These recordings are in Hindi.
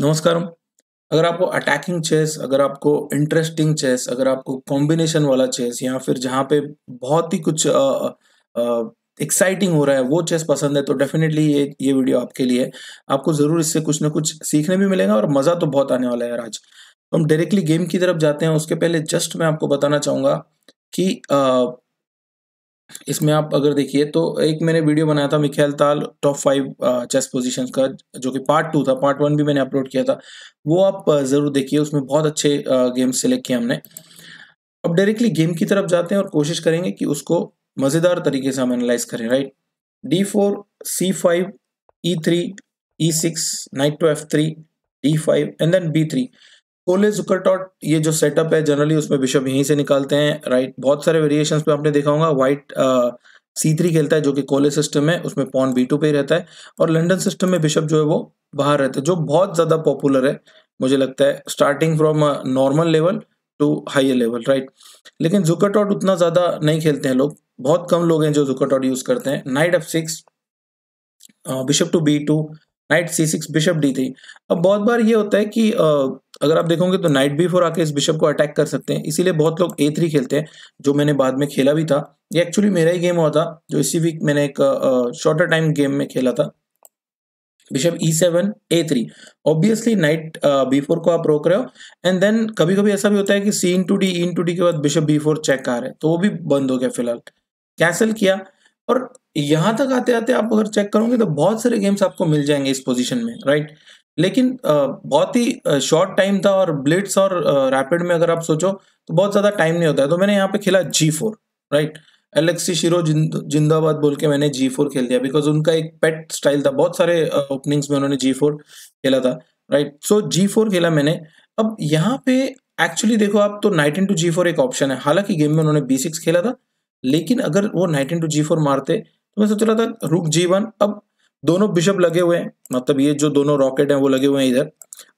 नमस्कार अगर आपको अटैकिंग चेस अगर आपको इंटरेस्टिंग चेस अगर आपको कॉम्बिनेशन वाला चेस या फिर जहाँ पे बहुत ही कुछ एक्साइटिंग हो रहा है वो चेस पसंद है तो डेफिनेटली ये ये वीडियो आपके लिए आपको ज़रूर इससे कुछ ना कुछ सीखने भी मिलेगा और मज़ा तो बहुत आने वाला है यार आज तो हम डायरेक्टली गेम की तरफ जाते हैं उसके पहले जस्ट मैं आपको बताना चाहूंगा कि आ, इसमें आप अगर देखिए तो एक मैंने वीडियो बनाया था मिखेल ताल टॉप फाइव चेस पोजीशन का जो कि पार्ट टू था पार्ट वन भी मैंने अपलोड किया था वो आप ज़रूर देखिए उसमें बहुत अच्छे गेम सेलेक्ट किए हमने अब डायरेक्टली गेम की तरफ जाते हैं और कोशिश करेंगे कि उसको मज़ेदार तरीके से हम एनालाइज करें right d four c five e three e six knight to f three d five and then b three Colle टॉट ये जो सेटअप है जनरली उसमें बिशप यहीं से निकालते हैं राइट बहुत सारे वेरिएशन पे आपने देखा होगा व्हाइट सी थ्री खेलता है जो कि कोले सिस्टम है उसमें पॉन बी टू पे रहता है और लंडन सिस्टम में बिशप जो है वो बाहर रहता है जो बहुत ज़्यादा पॉपुलर है मुझे लगता है starting from normal level to high level right लेकिन जुकर टॉट उतना ज़्यादा नहीं खेलते हैं लोग बहुत कम लोग हैं जो जुकरटॉट यूज़ करते हैं knight f six bishop to b two knight c six bishop d three अब बहुत बार ये होता है कि uh, अगर आप देखोगे तो नाइट फोर आके इस बिशप को अटैक कर सकते हैं इसीलिए बहुत लोग ए थ्री खेलते हैं जो मैंने बाद में खेला भी था ये एक्चुअली मेरा ही गेम हुआ था जो इसी वीक मैंने एक शॉर्टर टाइम गेम में खेला था bishop e seven a three obviously knight b four को आप रोक रहे हो एंड देन कभी कभी ऐसा भी होता है कि c into d into d के बाद बिशप बी फोर चेक आ रहे तो वो भी बंद हो गया फिलहाल कैंसिल किया और यहाँ तक आते आते आप अगर चेक करोगे तो बहुत सारे गेम्स आपको मिल जाएंगे इस पोजीशन में राइट लेकिन बहुत ही शॉर्ट टाइम था और ब्लिट्स और रैपिड में अगर आप सोचो तो बहुत ज़्यादा टाइम नहीं होता है तो मैंने यहाँ पे खेला जी फोर राइट एलेक्सी शिरो जिंदाबाद बोल के मैंने जी फोर खेल दिया बिकॉज उनका एक पेट स्टाइल था बहुत सारे ओपनिंग्स में उन्होंने जी फोर खेला था राइट सो जी फोर खेला मैंने अब यहाँ पे एक्चुअली देखो आप तो नाइट टू जी फोर एक ऑप्शन है हालांकि गेम में उन्होंने बी सिक्स खेला था लेकिन अगर वो नाइट टू जी फोर मारते तो मैं सोच रहा था रुक जी वन अब दोनों बिशप लगे हुए हैं मतलब ये जो दोनों रॉकेट हैं वो लगे हुए हैं इधर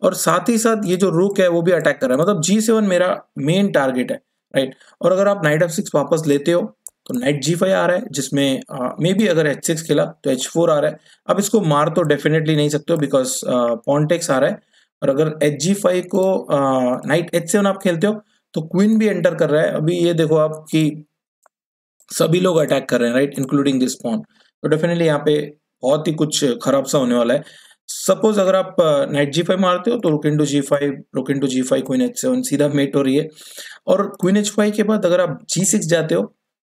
और साथ ही साथ ये जो रुक है वो भी अटैक कर रहा है मतलब जी सेवन मेरा मेन टारगेट है राइट और अगर आप नाइट एफ सिक्स वापस लेते हो तो नाइट जी फाइव आ रहा है जिसमें मे बी अगर एच सिक्स खेला तो एच फोर आ रहा है अब इसको मार तो डेफिनेटली नहीं सकते हो बिकॉज पॉन्टेक्स आ रहा है और अगर एच जी फाइव को नाइट एच सेवन आप खेलते हो तो क्वीन भी एंटर कर रहा है अभी ये देखो आप कि सभी लोग अटैक कर रहे हैं राइट इंक्लूडिंग दिस पॉन तो डेफिनेटली यहाँ पे बहुत ही कुछ खराब सा होने वाला है सपोज अगर आप नाइट जी फाइव मारते हो तो rook into g five rook into g five queen h seven सीधा मेट हो रही है और क्वीन एच फाइव के बाद अगर आप जी सिक्स जाते हो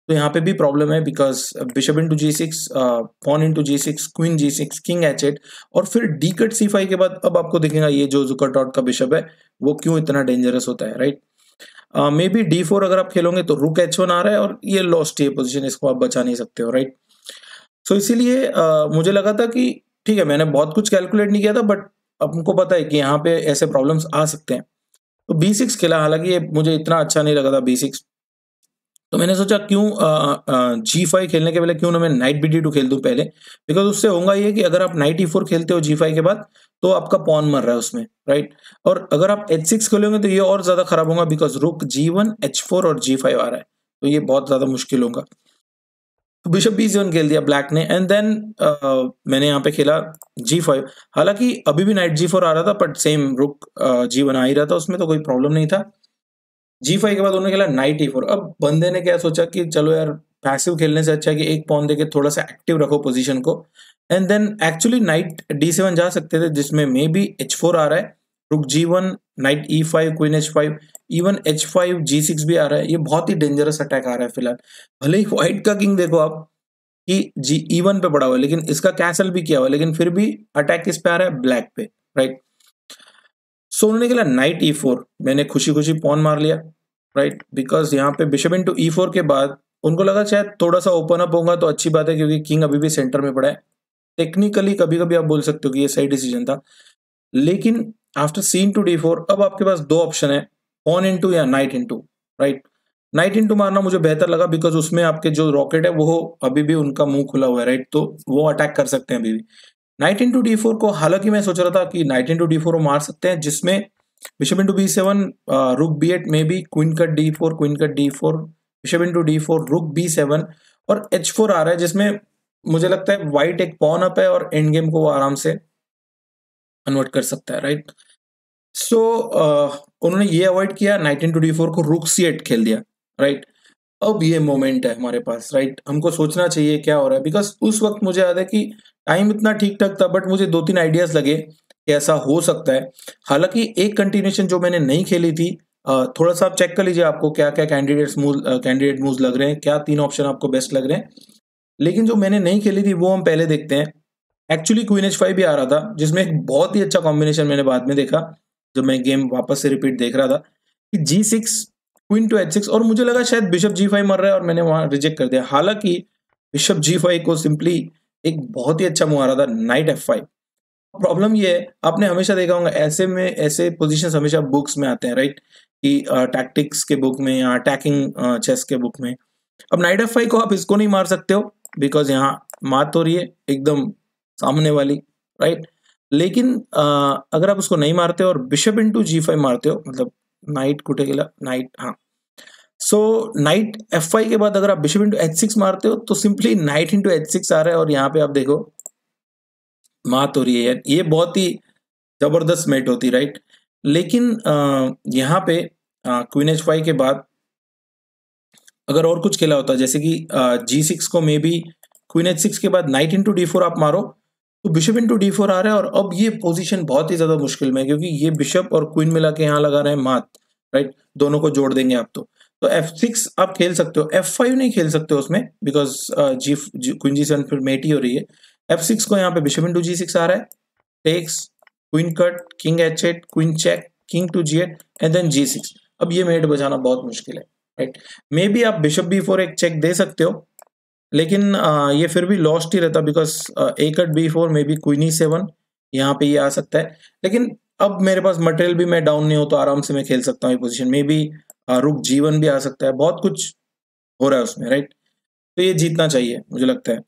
तो यहाँ पे भी प्रॉब्लम है because bishop into g six pawn into g six queen g six king h eight और फिर डी कट सी फाइव के बाद अब आपको देखेगा ये जो जुकर डॉट का बिशप है वो क्यों इतना डेंजरस होता है right maybe d four अगर आप खेलोगे तो रुक एच वन आ रहा है और ये लॉस्ट ये पोजिशन इसको आप बचा नहीं सकते हो राइट right? सो so, इसीलिए मुझे लगा था कि ठीक है मैंने बहुत कुछ कैलकुलेट नहीं किया था बट हमको पता है कि यहाँ पे ऐसे प्रॉब्लम्स आ सकते हैं तो बी सिक्स खेला हालांकि ये मुझे इतना अच्छा नहीं लगा था बी सिक्स तो मैंने सोचा क्यों जी फाइव खेलने के पहले क्यों ना मैं नाइट बी डी टू खेल दूँ पहले बिकॉज उससे होगा ये कि अगर आप नाइट ई फोर खेलते हो जी फाइव के बाद तो आपका पॉन मर रहा है उसमें राइट और अगर आप एच सिक्स खेलोगे तो ये और ज़्यादा खराब होगा बिकॉज रुक जी वन एच फोर और जी फाइव आ रहा है तो ये बहुत ज़्यादा मुश्किल होगा तो बिशप बी जोन खेल दिया ब्लैक ने एंड देन uh, मैंने यहाँ पे खेला जी फाइव हालांकि अभी भी नाइट जी फोर आ रहा था बट सेम रुक जी वन आ ही रहा था उसमें तो कोई प्रॉब्लम नहीं था जी फाइव के बाद उन्होंने खेला नाइट ई फोर अब बंदे ने क्या सोचा कि चलो यार पैसिव खेलने से अच्छा है कि एक पॉन देके थोड़ा सा एक्टिव रखो पोजिशन को and then actually knight d seven जा सकते थे जिसमें मे बी एच फोर आ रहा है rook g1 one knight e five queen h five even h five g six भी आ रहा है ये बहुत ही डेंजरस अटैक आ रहा है फिलहाल भले ही व्हाइट का किंग देखो आप कि जी ई वन पे पड़ा हुआ है लेकिन इसका कैसल भी किया हुआ है लेकिन फिर भी अटैक किस पे आ रहा है ब्लैक पे राइट सो उन्होंने खेला नाइट ई e फोर मैंने खुशी खुशी पॉन मार लिया राइट बिकॉज यहाँ पे bishop into e four के बाद उनको लगा शायद थोड़ा सा ओपन अप होगा तो अच्छी बात है क्योंकि किंग अभी भी सेंटर में पड़ा है टेक्निकली कभी कभी आप बोल सकते हो कि ये सही डिसीजन था लेकिन after c into d four अब आपके पास दो ऑप्शन है ऑन इनटू या knight into right knight into मारना मुझे बेहतर लगा बिकॉज उसमें आपके जो रॉकेट है वो अभी भी उनका मुंह खुला हुआ है राइट तो वो अटैक कर सकते हैं अभी भी नाइट इंटू डी फोर को हालांकि मैं सोच रहा था कि नाइट इंटू डी फोर मार सकते हैं जिसमें bishop into b seven rook b eight maybe queen cut d four queen cut d four bishop into d four rook b seven और एच फोर आ रहा है जिसमें मुझे लगता है वाइट एक पॉन अप है और एंड गेम को वो आराम से कन्वर्ट कर सकता है right right? So so, uh, उन्होंने ये अवॉइड किया 1924 को रुक एट खेल दिया राइट right? अब ये मोमेंट है हमारे पास राइट right? हमको सोचना चाहिए क्या हो रहा है बिकॉज उस वक्त मुझे याद है कि टाइम इतना ठीक ठाक था बट मुझे दो तीन आइडियाज लगे कि ऐसा हो सकता है हालांकि एक कंटिन्यूशन जो मैंने नहीं खेली थी थोड़ा सा आप चेक कर लीजिए आपको क्या क्या कैंडिडेट मूव कैंडिडेट मूव लग रहे हैं क्या तीन ऑप्शन आपको बेस्ट लग रहे हैं लेकिन जो मैंने नहीं खेली थी वो हम पहले देखते हैं एक्चुअली क्वीन एच फाइव भी आ रहा था जिसमें एक बहुत ही अच्छा कॉम्बिनेशन मैंने बाद में देखा जब मैं गेम वापस से रिपीट देख रहा था कि g six queen to h six और मुझे लगा शायद बिशप जी फाइव मर रहा है और मैंने वहाँ रिजेक्ट कर दिया हालांकि बिशप जी फाइव को सिंपली एक बहुत ही अच्छा मूव आ रहा था नाइट एफ फाइव प्रॉब्लम ये है आपने हमेशा देखा होगा ऐसे में ऐसे पोजिशन हमेशा बुक्स में आते हैं राइट कि टैक्टिक्स के बुक में या अटैकिंग चेस के बुक में अब नाइट एफ फाइव को आप इसको नहीं मार सकते हो बिकॉज यहाँ मात हो रही है एकदम सामने वाली राइट right? लेकिन आ, अगर आप उसको नहीं मारते हो और बिशप इंटू जी फाइव मारते हो मतलब नाइट कुटे कुटेला नाइट हाँ सो नाइट एफ फाइव के बाद अगर आप बिशप इंटू एच सिक्स मारते हो तो simply knight into h six आ रहा है और यहाँ पे आप देखो मात हो रही है यार ये बहुत ही जबरदस्त मेट होती राइट लेकिन आ, यहाँ पे क्वीन एच फाइव के बाद अगर और कुछ खेला होता जैसे कि जी सिक्स को maybe queen h six के बाद नाइट इंटू डी फोर आप मारो तो बिशप इंटू डी फोर आ रहा है और अब ये पोजीशन बहुत ही ज्यादा मुश्किल में है क्योंकि ये बिशप और क्वीन मिला के यहाँ लगा रहे हैं मात राइट दोनों को जोड़ देंगे आप तो तो एफ सिक्स आप खेल सकते हो एफ फाइव नहीं खेल सकते हो उसमें because g queen g seven फिर मेट ही हो रही है एफ सिक्स को यहाँ पे बिशप इंटू जी सिक्स आ रहा है takes queen cut king h eight queen check king to g eight and then g six अब ये मेट बचाना बहुत मुश्किल है राइट मे बी आप बिशप बी फोर एक चेक दे सकते हो लेकिन आ, ये फिर भी लॉस्ट ही रहता because a cut b four maybe queen ही सेवन यहाँ पे ये आ सकता है लेकिन अब मेरे पास मटेरियल भी मैं डाउन नहीं हो तो आराम से मैं खेल सकता हूँ ये पोजिशन मे बी रुक जीवन भी आ सकता है बहुत कुछ हो रहा है उसमें राइट तो ये जीतना चाहिए मुझे लगता है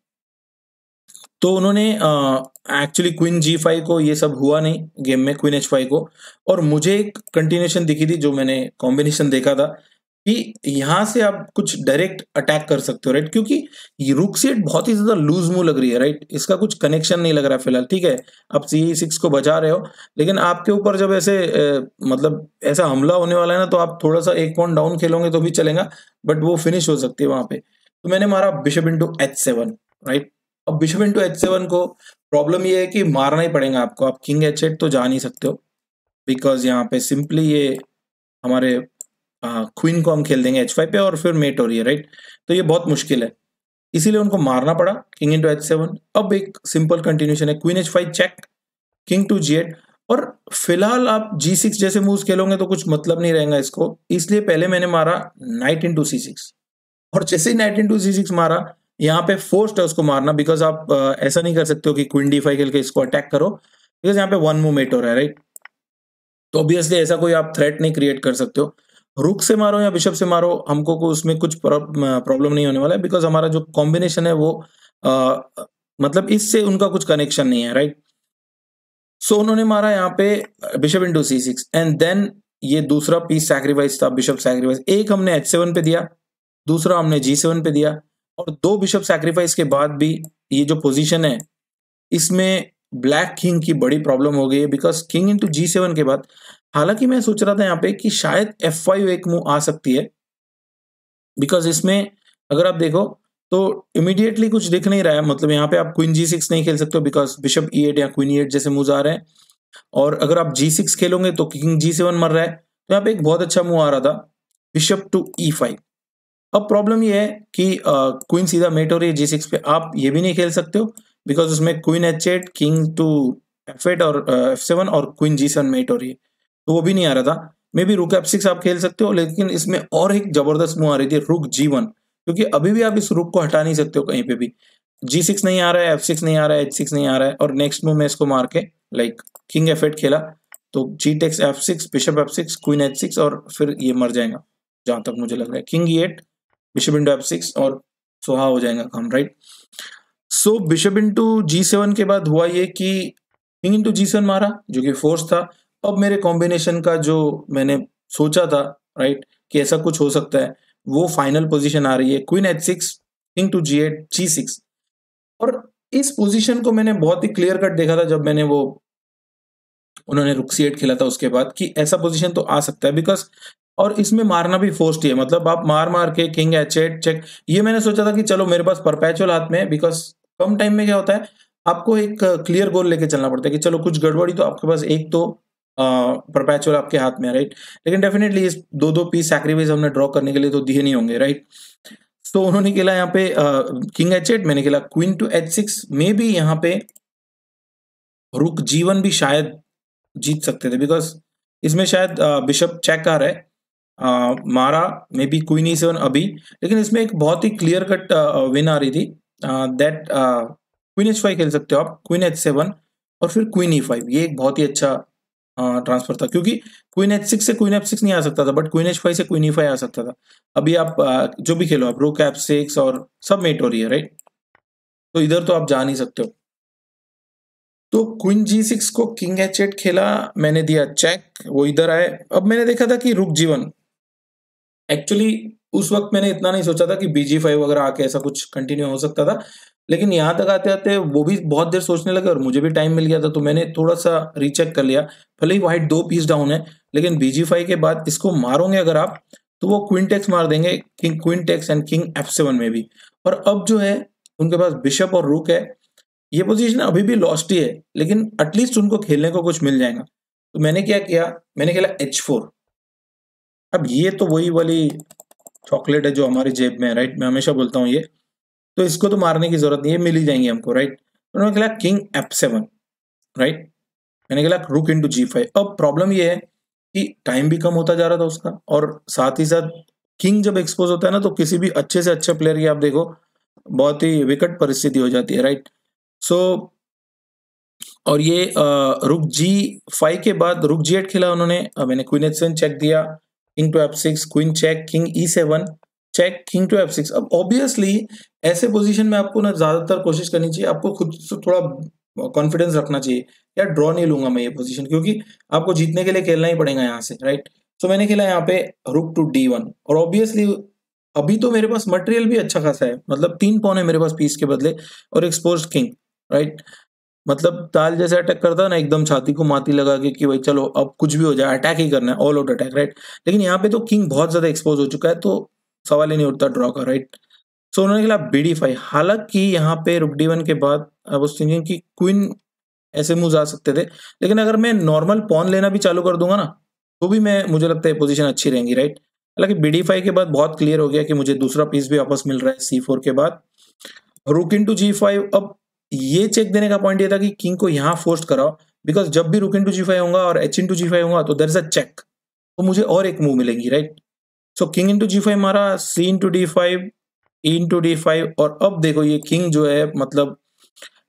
तो उन्होंने एक्चुअली क्वीन जी फाइव को ये सब हुआ नहीं गेम में क्वीन एच फाइव को और मुझे एक कंटिन्यूशन दिखी थी जो मैंने कॉम्बिनेशन देखा था कि यहां से आप कुछ डायरेक्ट अटैक कर सकते हो राइट क्योंकि ये रुक सीट बहुत ही ज्यादा लूज मूव लग रही है राइट इसका कुछ कनेक्शन नहीं लग रहा फिलहाल ठीक है आप सी सिक्स को बचा रहे हो लेकिन आपके ऊपर जब ऐसे ए, मतलब ऐसा हमला होने वाला है ना तो आप थोड़ा सा एक पॉइंट डाउन खेलोगे तो भी चलेगा बट वो फिनिश हो सकती है वहां पे तो मैंने मारा bishop into h seven right अब बिशप इंटू एच सेवन को प्रॉब्लम ये है कि मारना ही पड़ेगा आपको आप किंग एच एट तो जा नहीं सकते हो बिकॉज यहाँ पे सिंपली ये हमारे क्वीन हाँ, को हम खेल देंगे एच फाइव पे और फिर मेट हो रही है राइट तो ये बहुत मुश्किल है इसीलिए उनको मारना पड़ा king into h seven अब एक सिंपल कंटिन्यूशन है queen h five check king to g eight और फिलहाल आप जी सिक्स जैसे मूव्स खेलोगे तो कुछ मतलब नहीं रहेगा इसको इसलिए पहले मैंने मारा knight into c six और जैसे ही knight into c six मारा यहाँ पे फोर्स्ट है उसको मारना बिकॉज आप ऐसा नहीं कर सकते हो कि क्वीन डी फाइव खेल के इसको अटैक करो बिकॉज यहाँ पे वन मूव मेट हो रहा है राइट तो ऑब्वियसली ऐसा कोई आप थ्रेट नहीं क्रिएट कर सकते हो रुक से मारो या बिशप से मारो हमको को उसमें कुछ प्रॉब्लम नहीं होने वाला है बिकॉज हमारा जो कॉम्बिनेशन है वो आ, मतलब इससे उनका कुछ कनेक्शन नहीं है राइट सो so, उन्होंने मारा यहाँ पे bishop into c six and then ये दूसरा पीस सैक्रीफाइस था बिशप सैक्रीफाइस एक हमने एच सेवन पे दिया दूसरा हमने जी सेवन पे दिया और दो बिशप सैक्रीफाइस के बाद भी ये जो पोजीशन है इसमें ब्लैक किंग की बड़ी प्रॉब्लम हो गई है because king into g seven के बाद हालांकि मैं सोच रहा था यहाँ पे कि शायद एफ फाइव एक मूव आ सकती है बिकॉज इसमें अगर आप देखो तो इमीडिएटली कुछ दिख नहीं रहा है मतलब यहाँ पे आप क्वीन जी सिक्स नहीं खेल सकते हो बिकॉज बिशप ई एट या क्वीन ई एट जैसे मूव आ रहे हैं और अगर आप जी सिक्स खेलोगे तो किंग जी सेवन मर रहा है तो यहाँ पे एक बहुत अच्छा मूव आ रहा था बिशप टू ई फाइव अब प्रॉब्लम ये है कि क्वीन सीधा मेट हो रही है जी सिक्स पे आप ये भी नहीं खेल सकते हो बिकॉज उसमें queen h eight king to f eight और एफ सेवन और क्वीन जी सेवन मेट हो रही है तो वो भी नहीं आ रहा था maybe rook f six आप खेल सकते हो लेकिन इसमें और एक जबरदस्त मुंह आ रही थी रुक जी वन क्योंकि अभी भी आप इस रुक को हटा नहीं सकते हो कहीं पे भी जी सिक्स नहीं आ रहा है एफ सिक्स नहीं आ रहा है एच सिक्स नहीं आ रहा है और नेक्स्ट मूव में इसको मार के लाइक किंग एफ एट खेला तो g takes f six bishop f six queen h six और फिर ये मर जाएगा जहां तक मुझे लग रहा है king eight bishop into f six और सोहा हो जाएगा काम right so bishop into g seven के बाद हुआ ये कि किंग इंटू जी सेवन मारा जो कि फोर्स था अब मेरे कॉम्बिनेशन का जो मैंने सोचा था राइट कि ऐसा कुछ हो सकता है वो फाइनल पोजीशन आ रही है queen h six king to g eight g six और इस पोजीशन को मैंने बहुत ही क्लियर कट देखा था जब मैंने वो उन्होंने रुक सी एट खेला था उसके बाद कि ऐसा पोजीशन तो आ सकता है बिकॉज और इसमें मारना भी फोर्स्ड ही है मतलब आप मार मार के किंग एच एट चेक ये मैंने सोचा था कि चलो मेरे पास परपैचुअल हाथ में है बिकॉज कम टाइम में क्या होता है आपको एक क्लियर गोल लेके चलना पड़ता है कि चलो कुछ गड़बड़ी तो आपके पास एक तो परपैचुअल आपके हाथ में है राइट लेकिन डेफिनेटली इस दो दो पीस सैक्रीफाइस हमने ड्रॉ करने के लिए तो दिए नहीं होंगे राइट तो उन्होंने खेला यहाँ पे किंग एच एट मैंने खेला queen to h six maybe यहाँ पे रुक जीवन भी शायद जीत सकते थे बिकॉज इसमें शायद बिशप चेक आ रहा है मारा maybe queen e seven अभी लेकिन इसमें एक बहुत ही क्लियर कट विन आ रही थी दैट क्वीन एच फाइव खेल सकते हो आप क्वीन एच सेवन और फिर क्वीन ई फाइव ये एक बहुत ही अच्छा ट्रांसफर हाँ, था क्योंकि क्वीन एच सिक्स से क्वीन एफ सिक्स नहीं आ सकता था बट क्वीन एच फाइव से क्वीन ई फाइव आ सकता था अभी आप जो भी खेलो आप रोक एफ सिक्स और सब मेट हो रही है राइट तो इधर तो आप जा नहीं सकते हो तो क्वीन जी सिक्स को किंग एच एट खेला मैंने दिया चेक वो इधर आए अब मैंने देखा था कि रुक जीवन एक्चुअली उस वक्त मैंने इतना नहीं सोचा था कि बी जी फाइव वगैरह आके ऐसा कुछ कंटिन्यू हो सकता था लेकिन यहाँ तक आते आते वो भी बहुत देर सोचने लगे और मुझे भी टाइम मिल गया था तो मैंने थोड़ा सा रीचेक कर लिया भले ही वाइट दो पीस डाउन है लेकिन बीजी फाइव के बाद इसको मारोगे अगर आप तो वो क्विंटेक्स टेक्स मार देंगे king queen takes takes and king f seven में भी और अब जो है उनके पास बिशप और रुक है ये पोजीशन अभी भी लॉस्ट ही है लेकिन एटलीस्ट उनको खेलने को कुछ मिल जाएगा तो मैंने क्या किया मैंने खेला एच फोर अब ये तो वही वाली चॉकलेट है जो हमारी जेब में है राइट मैं हमेशा बोलता हूँ ये तो इसको तो मारने की जरूरत नहीं है मिल ही जाएंगे हमको राइट उन्होंने खेला किंग एफ सेवन राइट मैंने खेला rook into g five अब प्रॉब्लम ये है कि टाइम भी कम होता जा रहा था उसका और साथ ही साथ किंग जब एक्सपोज होता है ना तो किसी भी अच्छे से अच्छे प्लेयर की आप देखो बहुत ही विकट परिस्थिति हो जाती है राइट सो so, और ये रुक जी फाइव के बाद रुक जी एट खेला उन्होंने मैंने क्वीन एच सेवन चेक दिया king to f six queen check king e seven check king to f six अब ऑब्वियसली ऐसे पोजीशन में आपको ना ज़्यादातर कोशिश करनी चाहिए आपको खुद से थोड़ा कॉन्फिडेंस रखना चाहिए या ड्रॉ नहीं लूंगा मैं ये पोजीशन क्योंकि आपको जीतने के लिए खेलना ही पड़ेगा यहाँ से राइट सो मैंने खेला यहाँ पे रुक टू डी वन और ऑब्वियसली अभी तो मेरे पास मटेरियल भी अच्छा खासा है मतलब तीन पौन है मेरे पास पीस के बदले और एक्सपोज किंग राइट मतलब ताल जैसे अटैक करता है ना एकदम छाती को माती लगा के कि भाई चलो अब कुछ भी हो जाए अटैक ही करना है ऑल आउट अटैक राइट लेकिन यहाँ पे तो किंग बहुत ज्यादा एक्सपोज हो चुका है तो सवाल ही नहीं उठता ड्रॉ का राइट सो उन्होंने खेला बी डी फाइव हालांकि यहाँ पे रुक डी वन के बाद अब उस थिंकिंग की क्वीन ऐसे मूव आ सकते थे लेकिन अगर मैं नॉर्मल पॉन लेना भी चालू कर दूंगा ना तो भी मैं मुझे लगता है पोजीशन अच्छी रहेंगी राइट हालांकि बी डी फाइव के बाद बहुत क्लियर हो गया कि मुझे दूसरा पीस भी वापस मिल रहा है सी फोर के बाद रुक इन टू जी फाइव अब ये चेक देने का पॉइंट ये था कि किंग को यहाँ फोर्स कराओ बिकॉज जब भी रुक इन टू जी फाइव होगा और h into g five होगा तो देर इज अ चेक तो मुझे और एक मूव मिलेंगी right so king into g five मारा c into d five e into d five और अब देखो ये किंग जो है मतलब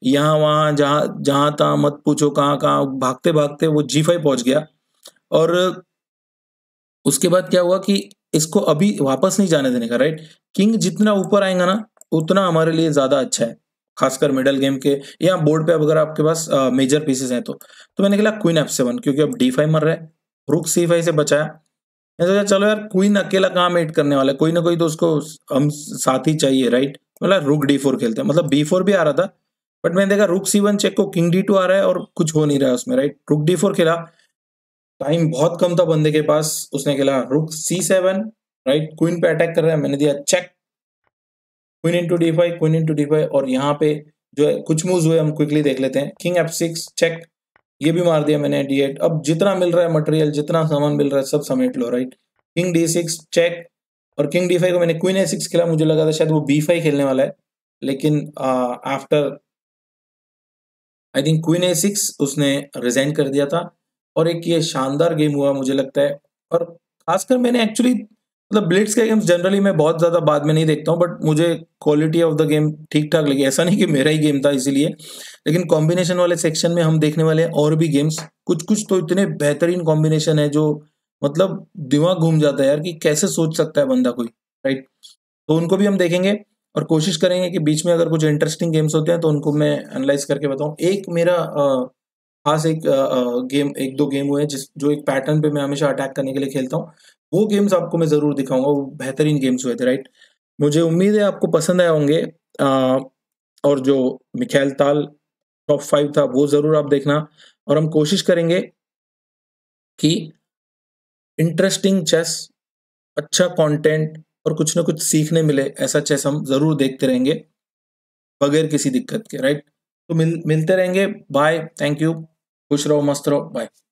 यहाँ वहाँ जहाँ जहाँ तहाँ मत पूछो कहाँ कहाँ भागते भागते वो जी फाइव पहुँच गया और उसके बाद क्या हुआ कि इसको अभी वापस नहीं जाने देने का राइट किंग जितना ऊपर आएगा ना उतना हमारे लिए ज़्यादा अच्छा है खासकर मिडल गेम के या बोर्ड पे अगर आपके पास मेजर पीसेस हैं तो तो मैंने खेला क्वीन एफ सेवन क्योंकि अब डी फाइव मर रहा है रुक सी फाइव से बचाया सोचा चलो यार क्वीन अकेला कहाँ मेट करने वाला है कोई ना कोई तो उसको हम साथ ही चाहिए राइट मतलब रुक डी फोर खेलते हैं मतलब बी फोर भी आ रहा था बट मैंने देखा रुक सी वन चेक को किंग डी टू आ रहा है और कुछ हो नहीं रहा है उसमें राइट रुक डी फोर खेला टाइम बहुत कम था बंदे के पास उसने खेला rook c seven right queen पे अटैक कर रहा है मैंने दिया check queen into d five queen into d five और यहाँ पे जो है कुछ मूव हुए हम क्विकली देख लेते हैं किंग एफ सिक्स चेक ये भी मार दिया मैंने डी एट अब जितना मिल रहा है मटेरियल जितना सामान मिल रहा है सब समेट लो right king d six check और किंग डी फाइव को मैंने क्वीन ए सिक्स खेला मुझे लगा था शायद वो बी फाइव खेलने वाला है लेकिन after I think queen a six उसने रिजाइन कर दिया था और एक ये शानदार गेम हुआ मुझे लगता है और खासकर मैंने एक्चुअली मतलब ब्लिट्स के गेम्स जनरली मैं बहुत ज़्यादा बाद में नहीं देखता हूँ बट मुझे क्वालिटी ऑफ द गेम ठीक ठाक लगी ऐसा नहीं कि मेरा ही गेम था इसीलिए लेकिन कॉम्बिनेशन वाले सेक्शन में हम देखने वाले हैं और भी गेम्स कुछ कुछ तो इतने बेहतरीन कॉम्बिनेशन है जो मतलब दिमाग घूम जाता है यार कि कैसे सोच सकता है बंदा कोई राइट तो उनको भी हम देखेंगे और कोशिश करेंगे कि बीच में अगर कुछ इंटरेस्टिंग गेम्स होते हैं तो उनको मैं एनालाइज करके बताऊँ एक मेरा खास एक गेम एक दो गेम हुए हैं जिस जो एक पैटर्न पे मैं हमेशा अटैक करने के लिए खेलता हूँ वो गेम्स आपको मैं ज़रूर दिखाऊंगा वो बेहतरीन गेम्स हुए थे राइट मुझे उम्मीद है आपको पसंद आए होंगे और जो मिखेल ताल टॉप फाइव था वो ज़रूर आप देखना और हम कोशिश करेंगे कि इंटरेस्टिंग चेस अच्छा कंटेंट और कुछ ना कुछ सीखने मिले ऐसा चेस हम ज़रूर देखते रहेंगे बगैर किसी दिक्कत के राइट तो मिल मिलते रहेंगे बाय थैंक यू खुश रहो मस्त रहो बाय